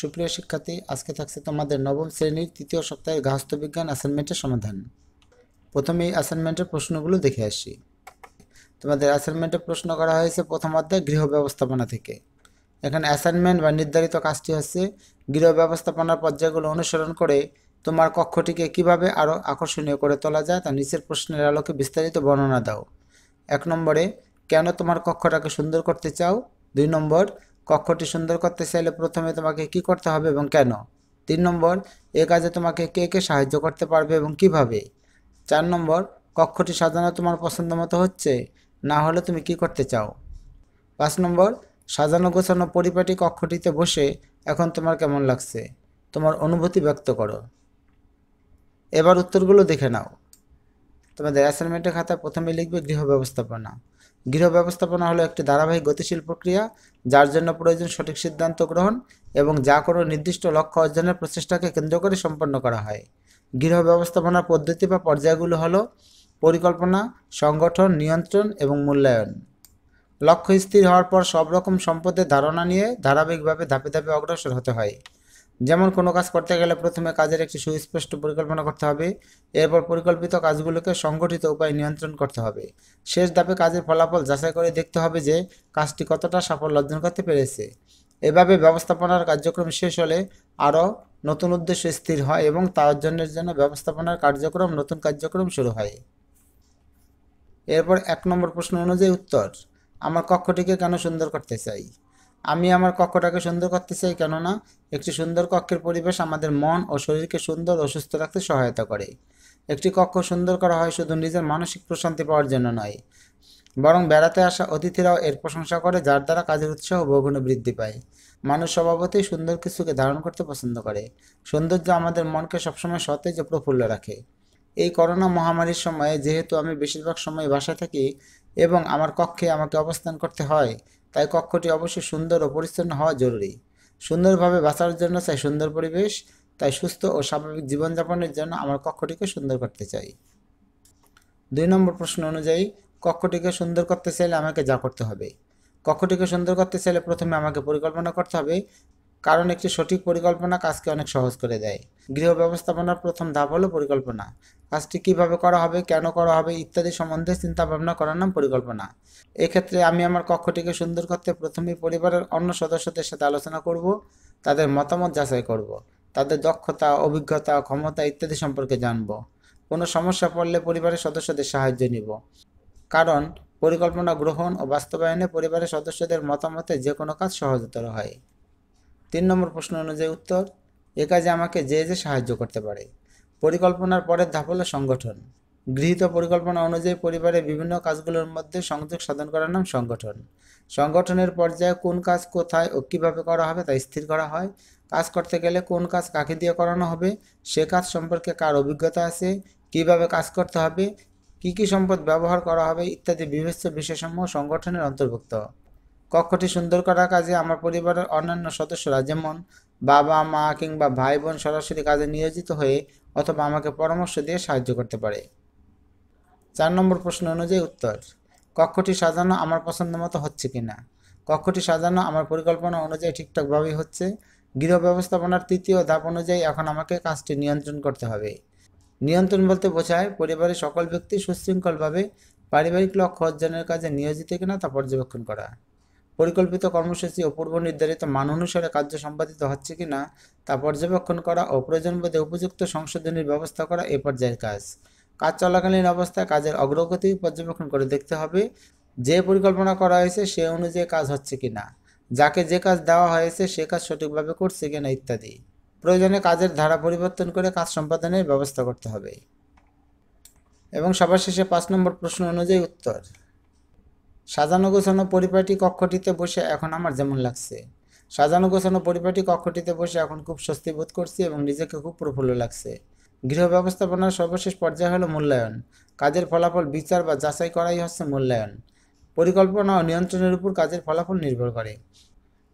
সুপ্রিয় শিক্ষার্থী আজকে থাকছে তোমাদের নবম শ্রেণীর তৃতীয় সপ্তাহের গাহস্থ বিজ্ঞান অ্যাসাইনমেন্টের সমাধান প্রথমে এই অ্যাসাইনমেন্টের প্রশ্নগুলো দেখে আসি তোমাদের অ্যাসাইনমেন্টের প্রশ্ন করা হয়েছে প্রথম অধ্যায় গৃহ ব্যবস্থাপনা থেকে এখানে অ্যাসাইনমেন্ট বা নির্ধারিত কাজটি হচ্ছে গৃহ ব্যবস্থাপনার পর্যায়গুলো অনুসরণ করে তোমার কক্ষটিকে কিভাবে আরও আকর্ষণীয় করে তোলা যায় তা নিচের প্রশ্নের আলোকে বিস্তারিত বর্ণনা দাও এক নম্বরে কেন তোমার কক্ষটাকে সুন্দর করতে চাও দুই নম্বর কক্ষটি সুন্দর করতে চাইলে প্রথমে তোমাকে কি করতে হবে এবং কেন তিন নম্বর এ কাজে তোমাকে কে কে সাহায্য করতে পারবে এবং কিভাবে চার নম্বর কক্ষটি সাজানো তোমার পছন্দ মতো হচ্ছে না হলে তুমি কি করতে চাও পাঁচ নম্বর সাজানো গোছানো পরিপাটি কক্ষটিতে বসে এখন তোমার কেমন লাগছে তোমার অনুভূতি ব্যক্ত করো এবার উত্তরগুলো দেখে নাও তোমাদের অ্যাসাইনমেন্টের খাতায় প্রথমে লিখবে গৃহ ব্যবস্থাপনা গৃহ ব্যবস্থাপনা হলো একটি ধারাবাহিক গতিশীল প্রক্রিয়া যার জন্য প্রয়োজন সঠিক সিদ্ধান্ত গ্রহণ এবং যা কোনো নির্দিষ্ট লক্ষ্য অর্জনের প্রচেষ্টাকে কেন্দ্র করে সম্পন্ন করা হয় গৃহ ব্যবস্থাপনার পদ্ধতি বা পর্যায়গুলো হলো পরিকল্পনা সংগঠন নিয়ন্ত্রণ এবং মূল্যায়ন লক্ষ্য স্থির হওয়ার পর সব রকম সম্পদের ধারণা নিয়ে ধারাবাহিকভাবে ধাপে ধাপে অগ্রসর হতে হয় যেমন কোনো কাজ করতে গেলে প্রথমে কাজের একটি সুস্পষ্ট পরিকল্পনা করতে হবে এরপর পরিকল্পিত কাজগুলোকে সংগঠিত উপায় নিয়ন্ত্রণ করতে হবে শেষ ধাপে কাজের ফলাফল যাচাই করে দেখতে হবে যে কাজটি কতটা সাফল্য অর্জন করতে পেরেছে এভাবে ব্যবস্থাপনার কার্যক্রম শেষ হলে আরও নতুন উদ্দেশ্য স্থির হয় এবং তা অর্জনের জন্য ব্যবস্থাপনার কার্যক্রম নতুন কার্যক্রম শুরু হয় এরপর এক নম্বর প্রশ্ন অনুযায়ী উত্তর আমার কক্ষটিকে কেন সুন্দর করতে চাই আমি আমার কক্ষটাকে সুন্দর করতে চাই কেননা একটি সুন্দর কক্ষের পরিবেশ আমাদের মন ও শরীরকে সুন্দর ও সুস্থ রাখতে সহায়তা করে একটি কক্ষ সুন্দর করা হয় শুধু নিজের মানসিক প্রশান্তি পাওয়ার জন্য নয় বরং বেড়াতে আসা অতিথিরাও এর প্রশংসা করে যার দ্বারা কাজের উৎসাহ বহুগুণে বৃদ্ধি পায় মানুষ স্বভাবতেই সুন্দর কিছুকে ধারণ করতে পছন্দ করে সৌন্দর্য আমাদের মনকে সবসময় সতেজ ও প্রফুল্ল রাখে এই করোনা মহামারীর সময়ে যেহেতু আমি বেশিরভাগ সময় বাসায় থাকি এবং আমার কক্ষে আমাকে অবস্থান করতে হয় তাই কক্ষটি অবশ্যই সুন্দর ও পরিচ্ছন্ন হওয়া জরুরি সুন্দরভাবে বাঁচার জন্য চাই সুন্দর পরিবেশ তাই সুস্থ ও স্বাভাবিক জীবনযাপনের জন্য আমার কক্ষটিকে সুন্দর করতে চাই দুই নম্বর প্রশ্ন অনুযায়ী কক্ষটিকে সুন্দর করতে চাইলে আমাকে যা করতে হবে কক্ষটিকে সুন্দর করতে চাইলে প্রথমে আমাকে পরিকল্পনা করতে হবে কারণ একটি সঠিক পরিকল্পনা কাজকে অনেক সহজ করে দেয় গৃহ ব্যবস্থাপনার প্রথম ধাপ হলো পরিকল্পনা কাজটি কিভাবে করা হবে কেন করা হবে ইত্যাদি সম্বন্ধে চিন্তা ভাবনা করার নাম পরিকল্পনা এক্ষেত্রে আমি আমার কক্ষটিকে সুন্দর করতে প্রথমেই পরিবারের অন্য সদস্যদের সাথে আলোচনা করব তাদের মতামত যাচাই করব তাদের দক্ষতা অভিজ্ঞতা ক্ষমতা ইত্যাদি সম্পর্কে জানব কোনো সমস্যা পড়লে পরিবারের সদস্যদের সাহায্য নিব কারণ পরিকল্পনা গ্রহণ ও বাস্তবায়নে পরিবারের সদস্যদের মতামতে যে কোনো কাজ সহজতর হয় তিন নম্বর প্রশ্ন অনুযায়ী উত্তর এ কাজে আমাকে যে যে সাহায্য করতে পারে পরিকল্পনার পরের ধাপ হলো সংগঠন গৃহীত পরিকল্পনা অনুযায়ী পরিবারের বিভিন্ন কাজগুলোর মধ্যে সংযোগ সাধন করার নাম সংগঠন সংগঠনের পর্যায়ে কোন কাজ কোথায় ও কীভাবে করা হবে তা স্থির করা হয় কাজ করতে গেলে কোন কাজ কাকে দিয়ে করানো হবে সে কাজ সম্পর্কে কার অভিজ্ঞতা আছে কিভাবে কাজ করতে হবে কি কি সম্পদ ব্যবহার করা হবে ইত্যাদি বিভিন্ন বিষয়সমূহ সংগঠনের অন্তর্ভুক্ত কক্ষটি সুন্দর করার কাজে আমার পরিবারের অন্যান্য সদস্যরা যেমন বাবা মা কিংবা ভাই বোন সরাসরি কাজে নিয়োজিত হয়ে অথবা আমাকে পরামর্শ দিয়ে সাহায্য করতে পারে চার নম্বর প্রশ্ন অনুযায়ী উত্তর কক্ষটি সাজানো আমার পছন্দ মতো হচ্ছে কি না কক্ষটি সাজানো আমার পরিকল্পনা অনুযায়ী ঠিকঠাকভাবেই হচ্ছে গৃহ ব্যবস্থাপনার তৃতীয় ধাপ অনুযায়ী এখন আমাকে কাজটি নিয়ন্ত্রণ করতে হবে নিয়ন্ত্রণ বলতে বোঝায় পরিবারের সকল ব্যক্তি সুশৃঙ্খলভাবে পারিবারিক লক্ষ্য অর্জনের কাজে নিয়োজিত কিনা তা পর্যবেক্ষণ করা পরিকল্পিত কর্মসূচি ও পূর্ব নির্ধারিত মান অনুসারে কার্য সম্পাদিত হচ্ছে কি না তা পর্যবেক্ষণ করা ও প্রয়োজন বোধে উপযুক্ত সংশোধনীর ব্যবস্থা করা এ পর্যায়ের কাজ কাজ চলাকালীন অবস্থায় কাজের অগ্রগতি পর্যবেক্ষণ করে দেখতে হবে যে পরিকল্পনা করা হয়েছে সে অনুযায়ী কাজ হচ্ছে কি না যাকে যে কাজ দেওয়া হয়েছে সে কাজ সঠিকভাবে করছে কিনা ইত্যাদি প্রয়োজনে কাজের ধারা পরিবর্তন করে কাজ সম্পাদনের ব্যবস্থা করতে হবে এবং সবার শেষে পাঁচ নম্বর প্রশ্ন অনুযায়ী উত্তর সাজানো গোছানো পরিপাটি কক্ষটিতে বসে এখন আমার যেমন লাগছে সাজানো গোছানো পরিপাটি কক্ষটিতে বসে এখন খুব স্বস্তি বোধ করছি এবং নিজেকে খুব প্রফুল্ল লাগছে গৃহ ব্যবস্থাপনার সর্বশেষ পর্যায়ে হলো মূল্যায়ন কাজের ফলাফল বিচার বা যাচাই করাই হচ্ছে মূল্যায়ন পরিকল্পনা ও নিয়ন্ত্রণের উপর কাজের ফলাফল নির্ভর করে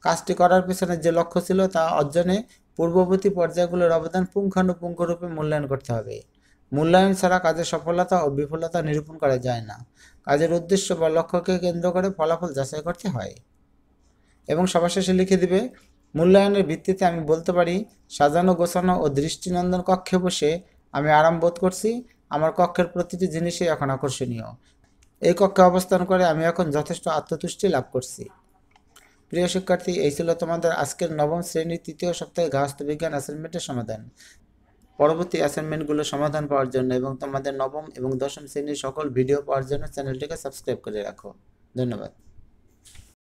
কাজটি করার পেছনে যে লক্ষ্য ছিল তা অর্জনে পূর্ববর্তী পর্যায়গুলোর অবদান পুঙ্খানুপুঙ্খরূপে মূল্যায়ন করতে হবে মূল্যায়ন ছাড়া কাজের সফলতা ও বিফলতা নিরূপণ করা যায় না কাজের উদ্দেশ্য বা লক্ষ্যকে কেন্দ্র করে ফলাফল যাচাই করতে হয় এবং সবার শেষে লিখে দিবে মূল্যায়নের ভিত্তিতে আমি বলতে পারি সাজানো গোছানো ও দৃষ্টিনন্দন কক্ষে বসে আমি আরাম বোধ করছি আমার কক্ষের প্রতিটি জিনিসই এখন আকর্ষণীয় এই কক্ষে অবস্থান করে আমি এখন যথেষ্ট আত্মতুষ্টি লাভ করছি প্রিয় শিক্ষার্থী এই ছিল তোমাদের আজকের নবম শ্রেণীর তৃতীয় সপ্তাহে গাহস্থ বিজ্ঞান অ্যাসাইনমেন্টের সমাধান পরবর্তী অ্যাসাইনমেন্টগুলো সমাধান পাওয়ার জন্য এবং তোমাদের নবম এবং দশম শ্রেণীর সকল ভিডিও পাওয়ার জন্য চ্যানেলটিকে সাবস্ক্রাইব করে রাখো ধন্যবাদ